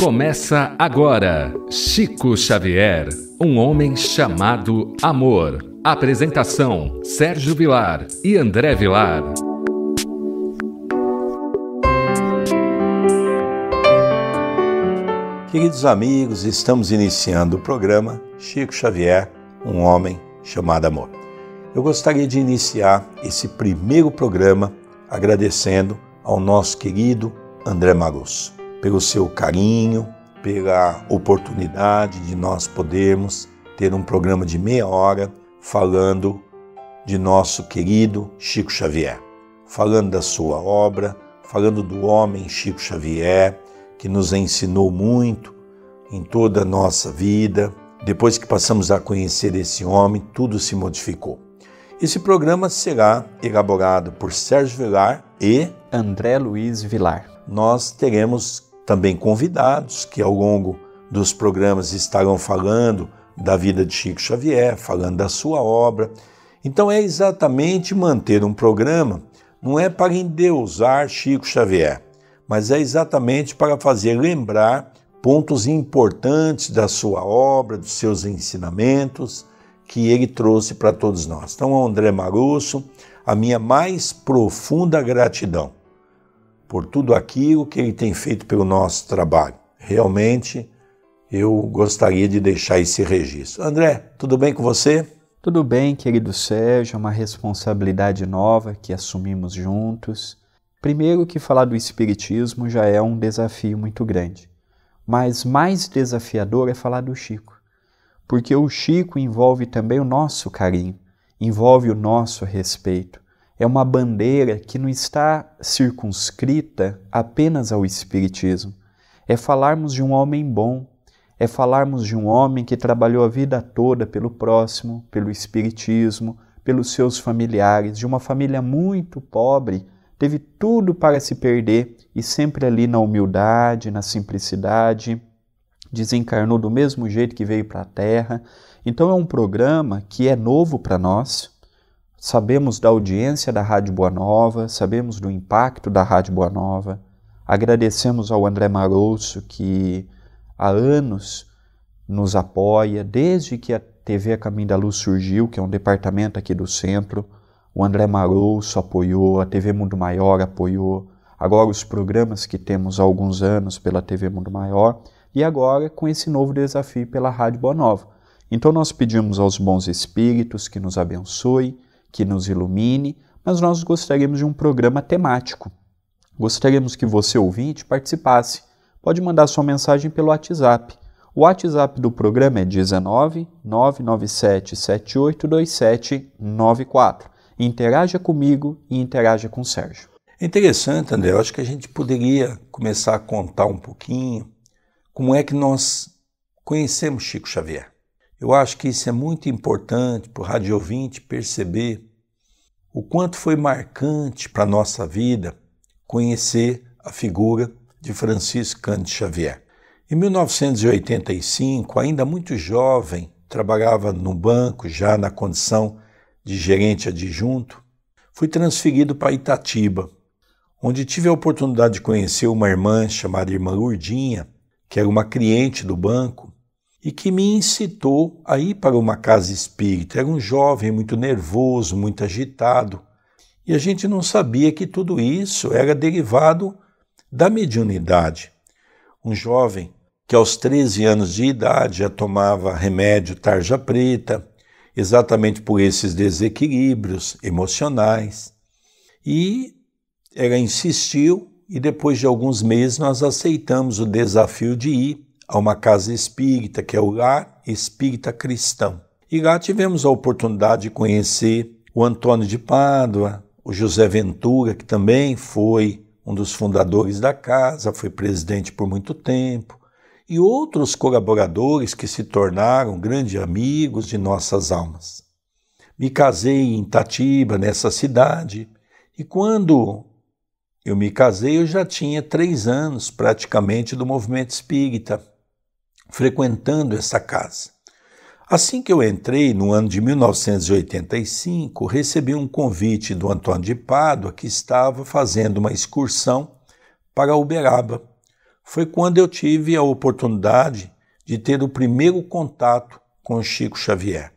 Começa agora, Chico Xavier, um homem chamado Amor. Apresentação: Sérgio Vilar e André Vilar. Queridos amigos, estamos iniciando o programa Chico Xavier, um homem chamado Amor. Eu gostaria de iniciar esse primeiro programa agradecendo ao nosso querido André Magos pelo seu carinho, pela oportunidade de nós podermos ter um programa de meia hora falando de nosso querido Chico Xavier, falando da sua obra, falando do homem Chico Xavier, que nos ensinou muito em toda a nossa vida. Depois que passamos a conhecer esse homem, tudo se modificou. Esse programa será elaborado por Sérgio Vilar e André Luiz Vilar. Nós teremos também convidados que ao longo dos programas estarão falando da vida de Chico Xavier, falando da sua obra. Então é exatamente manter um programa, não é para endeusar Chico Xavier, mas é exatamente para fazer lembrar pontos importantes da sua obra, dos seus ensinamentos que ele trouxe para todos nós. Então, André Marusso, a minha mais profunda gratidão por tudo aquilo que ele tem feito pelo nosso trabalho. Realmente, eu gostaria de deixar esse registro. André, tudo bem com você? Tudo bem, querido Sérgio, é uma responsabilidade nova que assumimos juntos. Primeiro, que falar do Espiritismo já é um desafio muito grande, mas mais desafiador é falar do Chico, porque o Chico envolve também o nosso carinho, envolve o nosso respeito, é uma bandeira que não está circunscrita apenas ao Espiritismo. É falarmos de um homem bom, é falarmos de um homem que trabalhou a vida toda pelo próximo, pelo Espiritismo, pelos seus familiares, de uma família muito pobre, teve tudo para se perder e sempre ali na humildade, na simplicidade, desencarnou do mesmo jeito que veio para a Terra. Então é um programa que é novo para nós, Sabemos da audiência da Rádio Boa Nova, sabemos do impacto da Rádio Boa Nova. Agradecemos ao André Marosso, que há anos nos apoia, desde que a TV A Caminho da Luz surgiu, que é um departamento aqui do centro. O André Marosso apoiou, a TV Mundo Maior apoiou, agora os programas que temos há alguns anos pela TV Mundo Maior e agora com esse novo desafio pela Rádio Boa Nova. Então nós pedimos aos bons espíritos que nos abençoem que nos ilumine, mas nós gostaríamos de um programa temático. Gostaríamos que você, ouvinte, participasse. Pode mandar sua mensagem pelo WhatsApp. O WhatsApp do programa é 19 997 782794. Interaja comigo e interaja com o Sérgio. É interessante, André. Eu acho que a gente poderia começar a contar um pouquinho como é que nós conhecemos Chico Xavier. Eu acho que isso é muito importante para o radiovinte perceber o quanto foi marcante para a nossa vida conhecer a figura de Francisco Cândido Xavier. Em 1985, ainda muito jovem, trabalhava no banco já na condição de gerente adjunto, fui transferido para Itatiba, onde tive a oportunidade de conhecer uma irmã chamada Irmã Urdinha, que era uma cliente do banco e que me incitou a ir para uma casa espírita. Era um jovem muito nervoso, muito agitado, e a gente não sabia que tudo isso era derivado da mediunidade. Um jovem que aos 13 anos de idade já tomava remédio tarja preta, exatamente por esses desequilíbrios emocionais. E ela insistiu e depois de alguns meses nós aceitamos o desafio de ir a uma casa espírita, que é o Lar Espírita Cristão. E lá tivemos a oportunidade de conhecer o Antônio de Pádua, o José Ventura, que também foi um dos fundadores da casa, foi presidente por muito tempo, e outros colaboradores que se tornaram grandes amigos de nossas almas. Me casei em Tatiba, nessa cidade, e quando eu me casei, eu já tinha três anos praticamente do movimento espírita frequentando essa casa. Assim que eu entrei, no ano de 1985, recebi um convite do Antônio de Pádua, que estava fazendo uma excursão para Uberaba. Foi quando eu tive a oportunidade de ter o primeiro contato com Chico Xavier.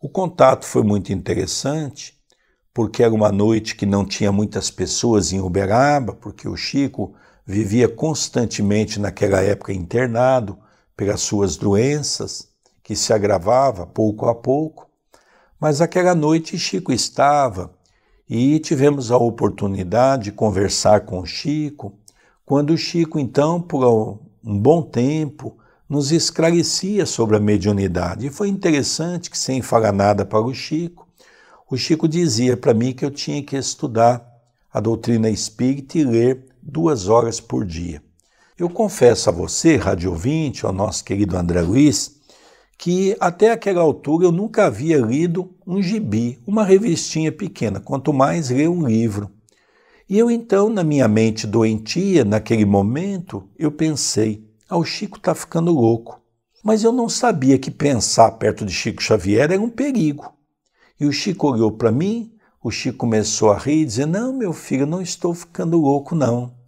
O contato foi muito interessante, porque era uma noite que não tinha muitas pessoas em Uberaba, porque o Chico vivia constantemente naquela época internado pelas suas doenças, que se agravava pouco a pouco. Mas aquela noite Chico estava e tivemos a oportunidade de conversar com Chico, quando Chico, então, por um bom tempo, nos esclarecia sobre a mediunidade. E foi interessante que, sem falar nada para o Chico, o Chico dizia para mim que eu tinha que estudar a doutrina espírita e ler duas horas por dia. Eu confesso a você, rádio ouvinte, ao nosso querido André Luiz, que até aquela altura eu nunca havia lido um gibi, uma revistinha pequena, quanto mais ler um livro. E eu então, na minha mente doentia, naquele momento, eu pensei, ah, o Chico está ficando louco. Mas eu não sabia que pensar perto de Chico Xavier era um perigo. E o Chico olhou para mim, o Chico começou a rir e dizer, não, meu filho, eu não estou ficando louco, não.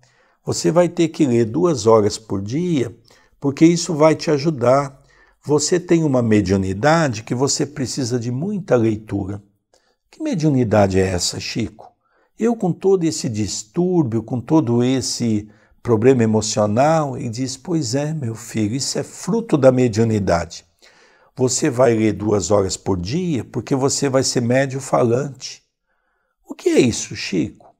Você vai ter que ler duas horas por dia, porque isso vai te ajudar. Você tem uma mediunidade que você precisa de muita leitura. Que mediunidade é essa, Chico? Eu, com todo esse distúrbio, com todo esse problema emocional, ele diz: Pois é, meu filho, isso é fruto da mediunidade. Você vai ler duas horas por dia porque você vai ser médio falante. O que é isso, Chico?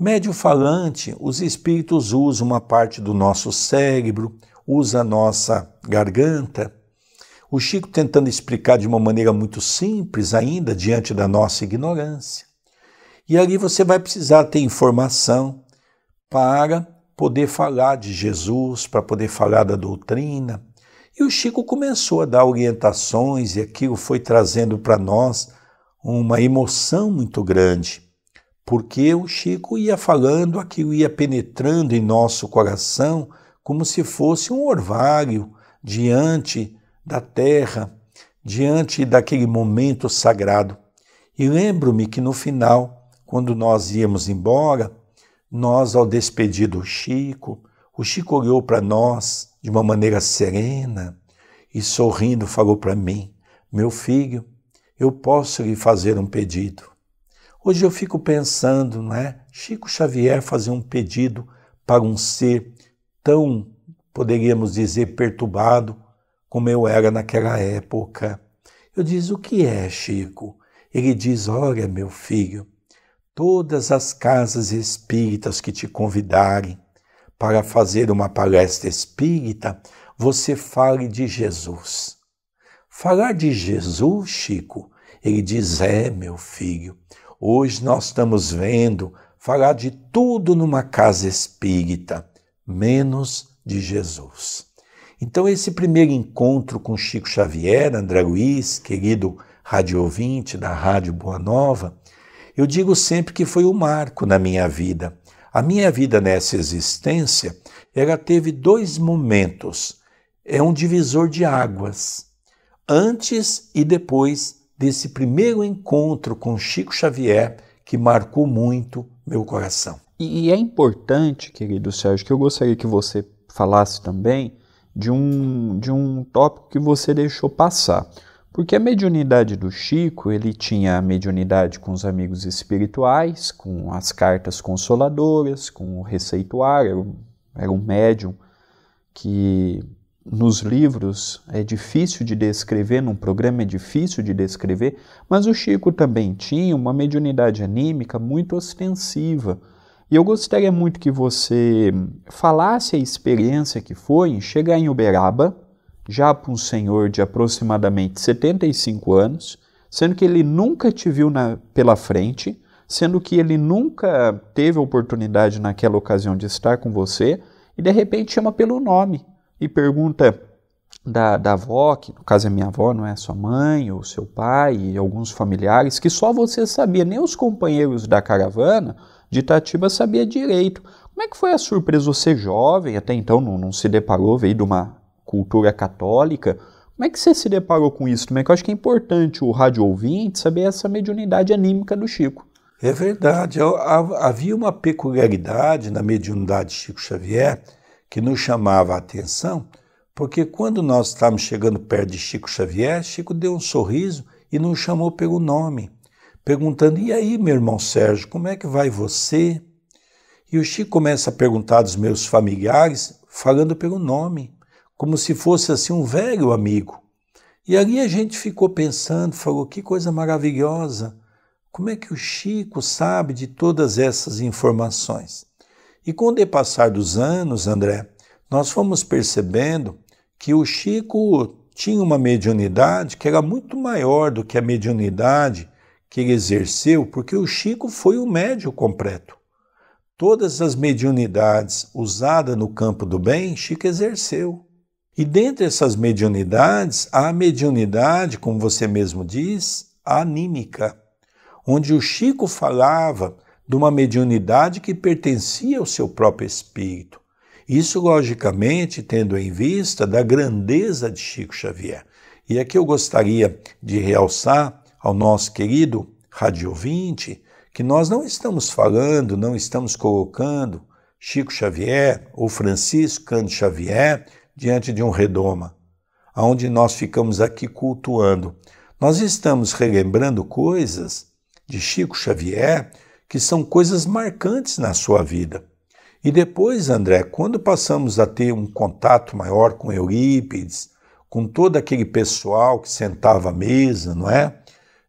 Médio falante, os espíritos usam uma parte do nosso cérebro, usa a nossa garganta. O Chico tentando explicar de uma maneira muito simples ainda diante da nossa ignorância. E ali você vai precisar ter informação para poder falar de Jesus, para poder falar da doutrina. E o Chico começou a dar orientações e aquilo foi trazendo para nós uma emoção muito grande porque o Chico ia falando aquilo, ia penetrando em nosso coração como se fosse um orvalho diante da terra, diante daquele momento sagrado. E lembro-me que no final, quando nós íamos embora, nós, ao despedir do Chico, o Chico olhou para nós de uma maneira serena e, sorrindo, falou para mim: Meu filho, eu posso lhe fazer um pedido. Hoje eu fico pensando, não é? Chico Xavier fazer um pedido para um ser tão, poderíamos dizer, perturbado como eu era naquela época. Eu diz: "O que é, Chico?" Ele diz: "Olha, meu filho, todas as casas espíritas que te convidarem para fazer uma palestra espírita, você fale de Jesus." Falar de Jesus, Chico, ele diz: "É, meu filho, Hoje nós estamos vendo falar de tudo numa casa espírita, menos de Jesus. Então, esse primeiro encontro com Chico Xavier, André Luiz, querido rádio ouvinte da Rádio Boa Nova, eu digo sempre que foi um marco na minha vida. A minha vida nessa existência, ela teve dois momentos. É um divisor de águas, antes e depois desse primeiro encontro com Chico Xavier que marcou muito meu coração. E, e é importante, querido Sérgio, que eu gostaria que você falasse também de um, de um tópico que você deixou passar. Porque a mediunidade do Chico, ele tinha a mediunidade com os amigos espirituais, com as cartas consoladoras, com o receituário, era um, era um médium que nos livros é difícil de descrever, num programa é difícil de descrever, mas o Chico também tinha uma mediunidade anímica muito ostensiva. E eu gostaria muito que você falasse a experiência que foi em chegar em Uberaba, já para um senhor de aproximadamente 75 anos, sendo que ele nunca te viu na, pela frente, sendo que ele nunca teve oportunidade naquela ocasião de estar com você, e de repente chama pelo nome e pergunta da, da avó, que no caso é minha avó, não é sua mãe ou seu pai e alguns familiares, que só você sabia, nem os companheiros da caravana de Itatiba sabia direito. Como é que foi a surpresa? Você é jovem, até então não, não se deparou, veio de uma cultura católica. Como é que você se deparou com isso? Como é que eu acho que é importante o rádio ouvinte saber essa mediunidade anímica do Chico? É verdade. Havia uma peculiaridade na mediunidade de Chico Xavier, que nos chamava a atenção, porque quando nós estávamos chegando perto de Chico Xavier, Chico deu um sorriso e nos chamou pelo nome, perguntando: E aí, meu irmão Sérgio, como é que vai você? E o Chico começa a perguntar dos meus familiares, falando pelo nome, como se fosse assim um velho amigo. E ali a gente ficou pensando, falou: que coisa maravilhosa! Como é que o Chico sabe de todas essas informações? E com o depassar dos anos, André, nós fomos percebendo que o Chico tinha uma mediunidade que era muito maior do que a mediunidade que ele exerceu, porque o Chico foi o médio completo. Todas as mediunidades usadas no campo do bem, Chico exerceu. E dentre essas mediunidades, há a mediunidade, como você mesmo diz, anímica, onde o Chico falava de uma mediunidade que pertencia ao seu próprio espírito. Isso, logicamente, tendo em vista da grandeza de Chico Xavier. E aqui eu gostaria de realçar ao nosso querido 20 que nós não estamos falando, não estamos colocando Chico Xavier ou Francisco Cândido Xavier diante de um redoma, aonde nós ficamos aqui cultuando. Nós estamos relembrando coisas de Chico Xavier que são coisas marcantes na sua vida. E depois, André, quando passamos a ter um contato maior com Eurípides, com todo aquele pessoal que sentava à mesa, não é?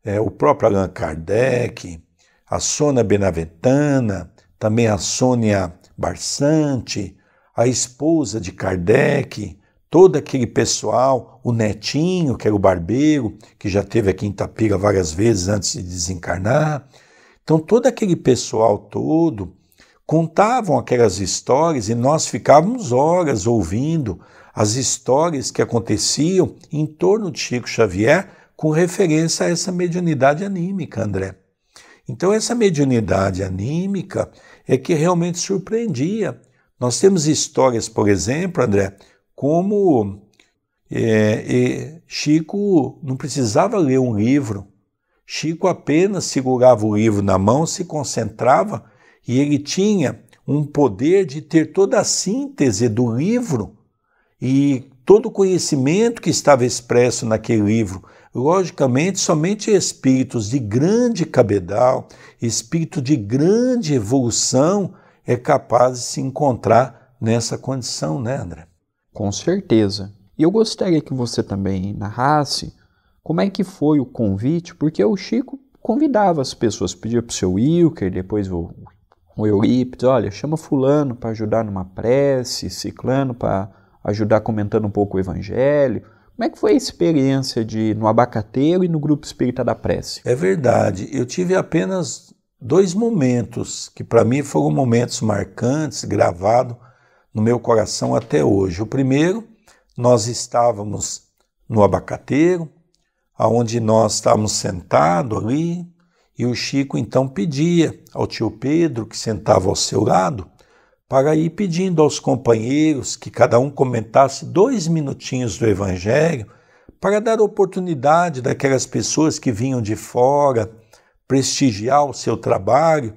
é o próprio Allan Kardec, a Sônia Benavetana, também a Sônia Barsanti, a esposa de Kardec, todo aquele pessoal, o netinho, que era o barbeiro, que já teve aqui em Tapira várias vezes antes de desencarnar, então, todo aquele pessoal todo contavam aquelas histórias e nós ficávamos horas ouvindo as histórias que aconteciam em torno de Chico Xavier com referência a essa mediunidade anímica, André. Então, essa mediunidade anímica é que realmente surpreendia. Nós temos histórias, por exemplo, André, como é, é, Chico não precisava ler um livro Chico apenas segurava o livro na mão, se concentrava e ele tinha um poder de ter toda a síntese do livro e todo o conhecimento que estava expresso naquele livro. Logicamente, somente espíritos de grande cabedal, espírito de grande evolução, é capaz de se encontrar nessa condição, né, André? Com certeza. E eu gostaria que você também narrasse como é que foi o convite, porque o Chico convidava as pessoas, pedia para o seu Wilker, depois o, o Eurípides, olha, chama fulano para ajudar numa prece, ciclano para ajudar comentando um pouco o evangelho. Como é que foi a experiência de no abacateiro e no grupo espírita da prece? É verdade, eu tive apenas dois momentos que para mim foram momentos marcantes, gravados no meu coração até hoje. O primeiro, nós estávamos no abacateiro, aonde nós estávamos sentados ali, e o Chico então pedia ao tio Pedro, que sentava ao seu lado, para ir pedindo aos companheiros que cada um comentasse dois minutinhos do Evangelho, para dar oportunidade daquelas pessoas que vinham de fora prestigiar o seu trabalho.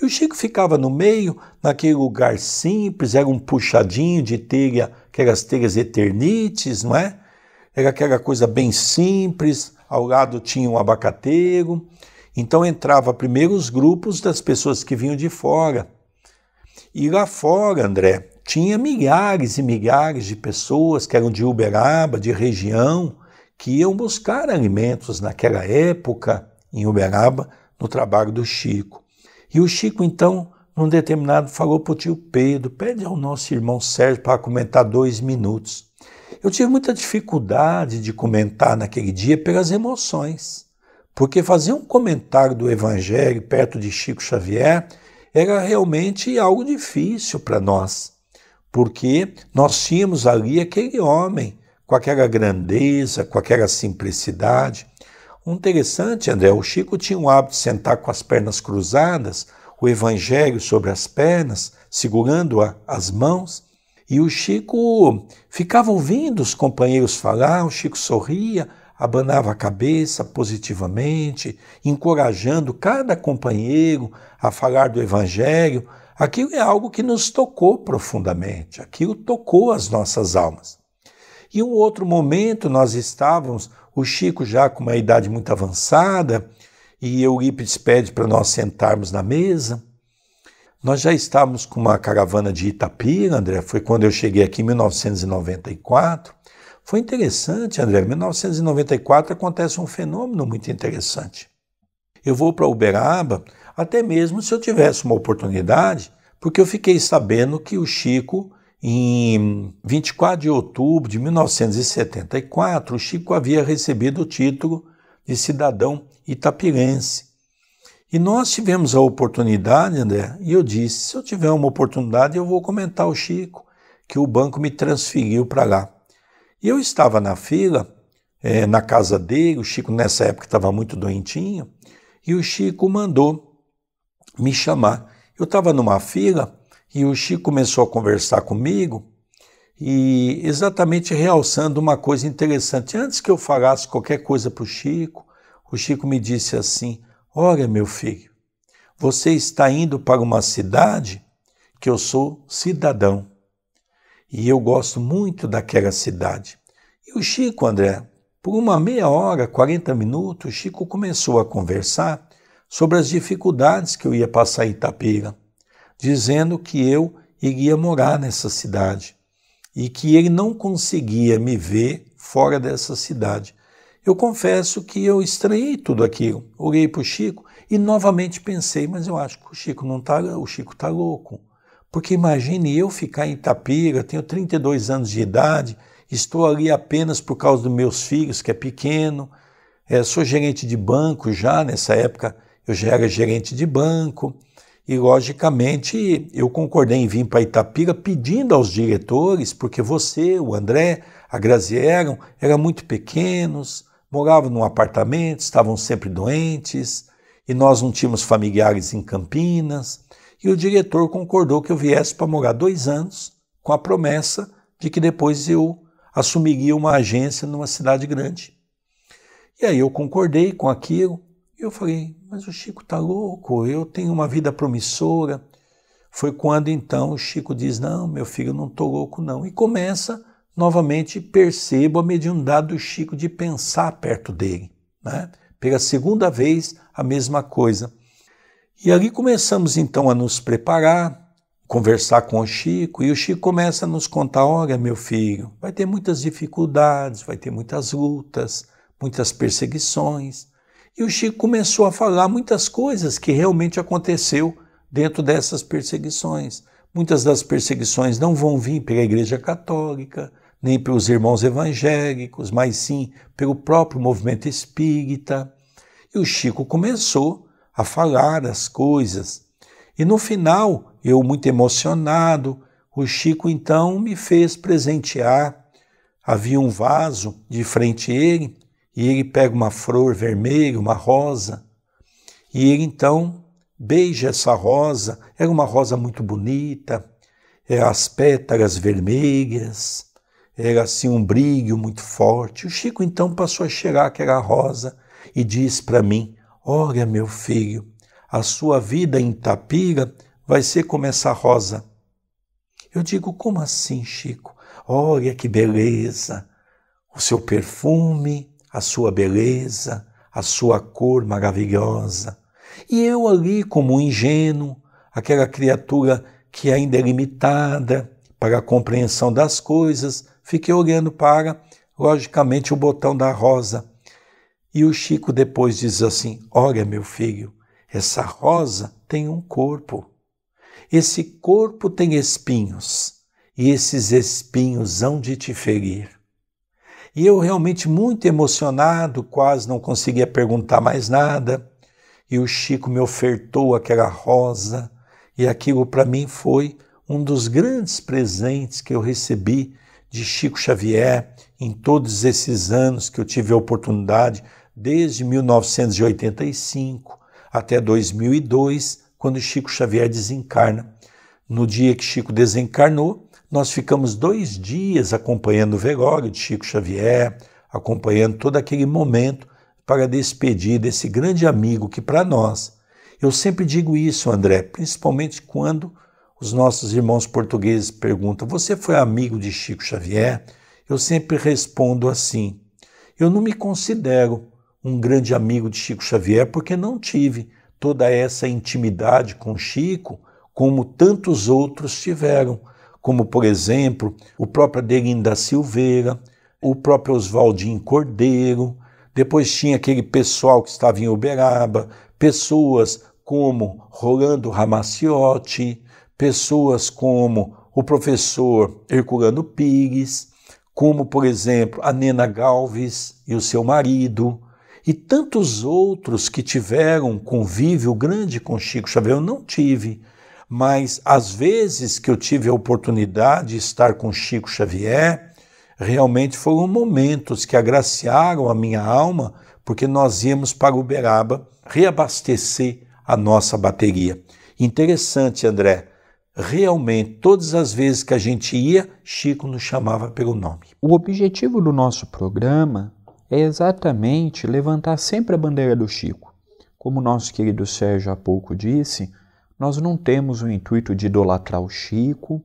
E o Chico ficava no meio, naquele lugar simples, era um puxadinho de telha, aquelas telhas eternites, não é? era é aquela coisa bem simples, ao lado tinha um abacateiro. Então entrava primeiro os grupos das pessoas que vinham de fora. E lá fora, André, tinha milhares e milhares de pessoas que eram de Uberaba, de região, que iam buscar alimentos naquela época em Uberaba, no trabalho do Chico. E o Chico, então, num determinado, falou para o tio Pedro: pede ao nosso irmão Sérgio para comentar dois minutos. Eu tive muita dificuldade de comentar naquele dia pelas emoções, porque fazer um comentário do Evangelho perto de Chico Xavier era realmente algo difícil para nós, porque nós tínhamos ali aquele homem com aquela grandeza, com aquela simplicidade. O interessante, André, o Chico tinha o hábito de sentar com as pernas cruzadas, o Evangelho sobre as pernas, segurando as mãos. E o Chico ficava ouvindo os companheiros falar, o Chico sorria, abanava a cabeça positivamente, encorajando cada companheiro a falar do Evangelho. Aquilo é algo que nos tocou profundamente, aquilo tocou as nossas almas. E um outro momento nós estávamos, o Chico já com uma idade muito avançada, e Eurípides pede para nós sentarmos na mesa. Nós já estávamos com uma caravana de Itapira, André, foi quando eu cheguei aqui em 1994. Foi interessante, André. Em 1994 acontece um fenômeno muito interessante. Eu vou para Uberaba, até mesmo se eu tivesse uma oportunidade, porque eu fiquei sabendo que o Chico, em 24 de outubro de 1974, o Chico havia recebido o título de cidadão itapirense. E nós tivemos a oportunidade, André, e eu disse: se eu tiver uma oportunidade, eu vou comentar o Chico que o banco me transferiu para lá. E eu estava na fila, é, na casa dele, o Chico nessa época estava muito doentinho, e o Chico mandou me chamar. Eu estava numa fila e o Chico começou a conversar comigo e exatamente realçando uma coisa interessante. Antes que eu falasse qualquer coisa para o Chico, o Chico me disse assim: Olha, meu filho, você está indo para uma cidade que eu sou cidadão e eu gosto muito daquela cidade. E o Chico, André, por uma meia hora, 40 minutos, o Chico começou a conversar sobre as dificuldades que eu ia passar em Itapira, dizendo que eu iria morar nessa cidade e que ele não conseguia me ver fora dessa cidade, eu confesso que eu estranhei tudo aquilo. Olhei para o Chico e novamente pensei, mas eu acho que o Chico não tá, o Chico tá louco. Porque imagine eu ficar em Itapira, tenho 32 anos de idade, estou ali apenas por causa dos meus filhos, que é pequeno. É, sou gerente de banco já, nessa época eu já era gerente de banco. E, logicamente, eu concordei em vir para Itapira pedindo aos diretores, porque você, o André, a Grazi eram muito pequenos, moravam num apartamento, estavam sempre doentes, e nós não tínhamos familiares em Campinas. E o diretor concordou que eu viesse para morar dois anos, com a promessa de que depois eu assumiria uma agência numa cidade grande. E aí eu concordei com aquilo, e eu falei, mas o Chico está louco, eu tenho uma vida promissora. Foi quando então o Chico diz: Não, meu filho, eu não estou louco, não. E começa novamente percebo a mediunidade do Chico de pensar perto dele. Né? Pela segunda vez, a mesma coisa. E ali começamos então a nos preparar, conversar com o Chico, e o Chico começa a nos contar: olha, meu filho, vai ter muitas dificuldades, vai ter muitas lutas, muitas perseguições. E o Chico começou a falar muitas coisas que realmente aconteceu dentro dessas perseguições. Muitas das perseguições não vão vir pela Igreja Católica, nem pelos irmãos evangélicos, mas sim pelo próprio movimento espírita. E o Chico começou a falar as coisas. E no final, eu muito emocionado, o Chico então me fez presentear. Havia um vaso de frente a ele, e ele pega uma flor vermelha, uma rosa, e ele então beija essa rosa. Era uma rosa muito bonita, é, as pétalas vermelhas, era assim um brilho muito forte. O Chico então passou a cheirar aquela rosa e disse para mim: Olha, meu filho, a sua vida em Tapira vai ser como essa rosa. Eu digo: Como assim, Chico? Olha que beleza! O seu perfume, a sua beleza, a sua cor maravilhosa. E eu ali, como um ingênuo, aquela criatura que ainda é limitada para a compreensão das coisas, Fiquei olhando para, logicamente, o botão da rosa. E o Chico depois diz assim: Olha, meu filho, essa rosa tem um corpo. Esse corpo tem espinhos, e esses espinhos hão de te ferir. E eu realmente muito emocionado, quase não conseguia perguntar mais nada. E o Chico me ofertou aquela rosa, e aquilo para mim foi um dos grandes presentes que eu recebi de Chico Xavier em todos esses anos que eu tive a oportunidade, desde 1985 até 2002, quando Chico Xavier desencarna. No dia que Chico desencarnou, nós ficamos dois dias acompanhando o velório de Chico Xavier, acompanhando todo aquele momento para despedir desse grande amigo que, para nós, eu sempre digo isso, André, principalmente quando os nossos irmãos portugueses perguntam: Você foi amigo de Chico Xavier? Eu sempre respondo assim: Eu não me considero um grande amigo de Chico Xavier porque não tive toda essa intimidade com Chico como tantos outros tiveram, como, por exemplo, o próprio Adelim da Silveira, o próprio Oswaldinho Cordeiro, depois tinha aquele pessoal que estava em Uberaba, pessoas como Rolando Ramaciotti, pessoas como o professor Herculano Pires, como, por exemplo, a Nena Galves e o seu marido, e tantos outros que tiveram convívio grande com Chico Xavier. Eu não tive, mas às vezes que eu tive a oportunidade de estar com Chico Xavier, realmente foram momentos que agraciaram a minha alma, porque nós íamos para Uberaba reabastecer a nossa bateria. Interessante, André, realmente, todas as vezes que a gente ia, Chico nos chamava pelo nome. O objetivo do nosso programa é exatamente levantar sempre a bandeira do Chico. Como nosso querido Sérgio há pouco disse, nós não temos o intuito de idolatrar o Chico,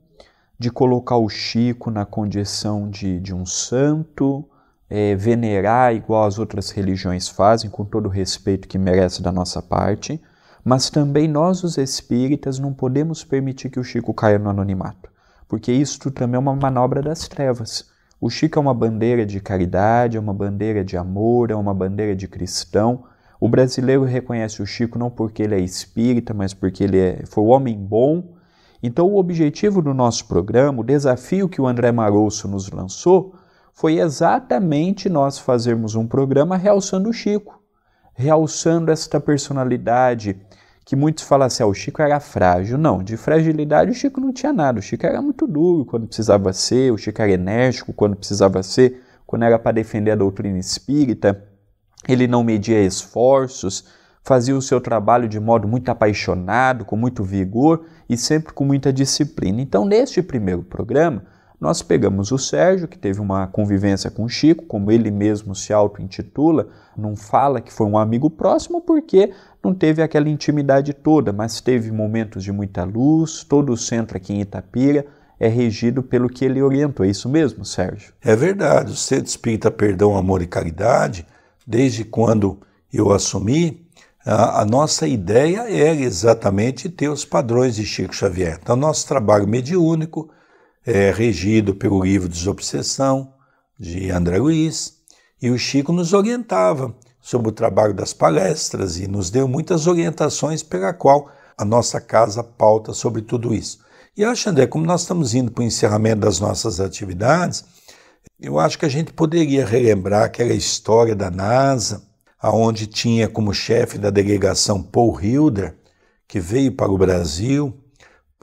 de colocar o Chico na condição de, de um santo, é, venerar igual as outras religiões fazem, com todo o respeito que merece da nossa parte. Mas também nós, os espíritas, não podemos permitir que o Chico caia no anonimato, porque isto também é uma manobra das trevas. O Chico é uma bandeira de caridade, é uma bandeira de amor, é uma bandeira de cristão. O brasileiro reconhece o Chico não porque ele é espírita, mas porque ele é, foi um homem bom. Então, o objetivo do nosso programa, o desafio que o André Marosso nos lançou, foi exatamente nós fazermos um programa realçando o Chico realçando esta personalidade que muitos falam assim, ah, o Chico era frágil. Não, de fragilidade o Chico não tinha nada. O Chico era muito duro quando precisava ser, o Chico era enérgico quando precisava ser, quando era para defender a doutrina espírita, ele não media esforços, fazia o seu trabalho de modo muito apaixonado, com muito vigor e sempre com muita disciplina. Então, neste primeiro programa, nós pegamos o Sérgio, que teve uma convivência com o Chico, como ele mesmo se auto-intitula, não fala que foi um amigo próximo porque não teve aquela intimidade toda, mas teve momentos de muita luz, todo o centro aqui em Itapira é regido pelo que ele orientou. É isso mesmo, Sérgio? É verdade. O Centro Espírita Perdão, Amor e Caridade, desde quando eu assumi, a, a, nossa ideia era exatamente ter os padrões de Chico Xavier. Então, nosso trabalho mediúnico é regido pelo livro Desobsessão, de André Luiz, e o Chico nos orientava sobre o trabalho das palestras e nos deu muitas orientações pela qual a nossa casa pauta sobre tudo isso. E acho, André, como nós estamos indo para o encerramento das nossas atividades, eu acho que a gente poderia relembrar aquela história da NASA, aonde tinha como chefe da delegação Paul Hilder, que veio para o Brasil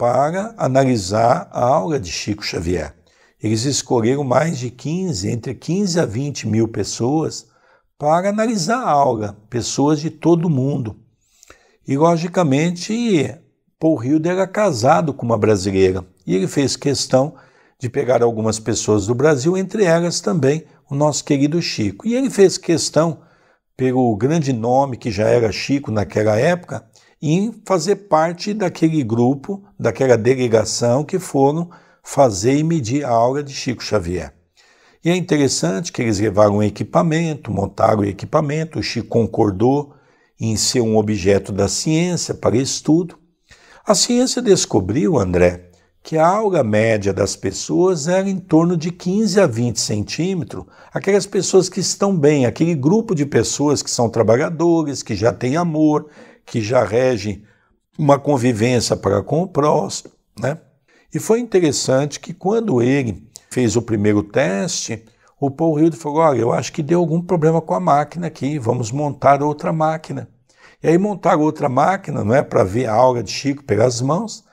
para analisar a aula de Chico Xavier. Eles escolheram mais de 15, entre 15 a 20 mil pessoas para analisar a aula, pessoas de todo o mundo. E, logicamente, Paul Hilder era casado com uma brasileira e ele fez questão de pegar algumas pessoas do Brasil, entre elas também o nosso querido Chico. E ele fez questão, pelo grande nome que já era Chico naquela época, em fazer parte daquele grupo, daquela delegação que foram fazer e medir a aura de Chico Xavier. E é interessante que eles levaram um equipamento, montaram o equipamento, o Chico concordou em ser um objeto da ciência para estudo. A ciência descobriu, André, que a aura média das pessoas era em torno de 15 a 20 centímetros, aquelas pessoas que estão bem, aquele grupo de pessoas que são trabalhadores, que já têm amor, que já regem uma convivência para com o próximo, né? E foi interessante que quando ele fez o primeiro teste, o Paul Hilde falou: Olha, eu acho que deu algum problema com a máquina aqui, vamos montar outra máquina. E aí montaram outra máquina, não é? Para ver a aura de Chico pegar as mãos.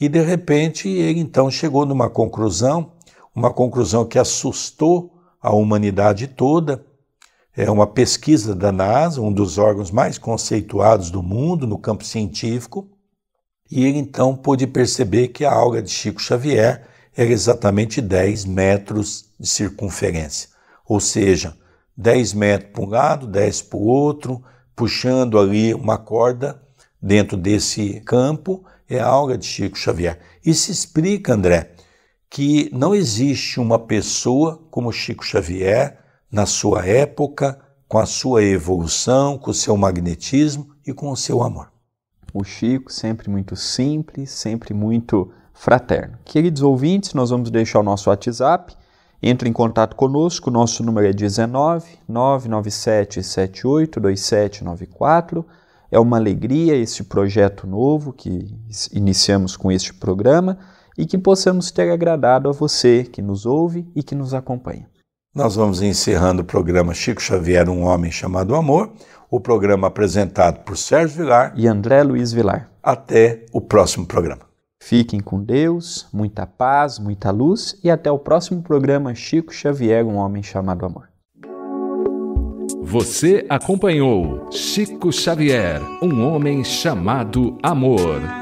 E de repente ele então chegou numa conclusão, uma conclusão que assustou a humanidade toda, é uma pesquisa da NASA, um dos órgãos mais conceituados do mundo no campo científico, e ele então pôde perceber que a alga de Chico Xavier era exatamente 10 metros de circunferência, ou seja, 10 metros para um lado, 10 para o outro, puxando ali uma corda dentro desse campo, é a alga de Chico Xavier. Isso explica, André, que não existe uma pessoa como Chico Xavier na sua época, com a sua evolução, com o seu magnetismo e com o seu amor. O Chico sempre muito simples, sempre muito fraterno. Queridos ouvintes, nós vamos deixar o nosso WhatsApp. Entre em contato conosco, nosso número é 19 997 78 2794. É uma alegria esse projeto novo que iniciamos com este programa e que possamos ter agradado a você que nos ouve e que nos acompanha. Nós vamos encerrando o programa Chico Xavier, um homem chamado amor, o programa apresentado por Sérgio Vilar e André Luiz Vilar. Até o próximo programa. Fiquem com Deus, muita paz, muita luz e até o próximo programa Chico Xavier, um homem chamado amor. Você acompanhou Chico Xavier, um homem chamado amor.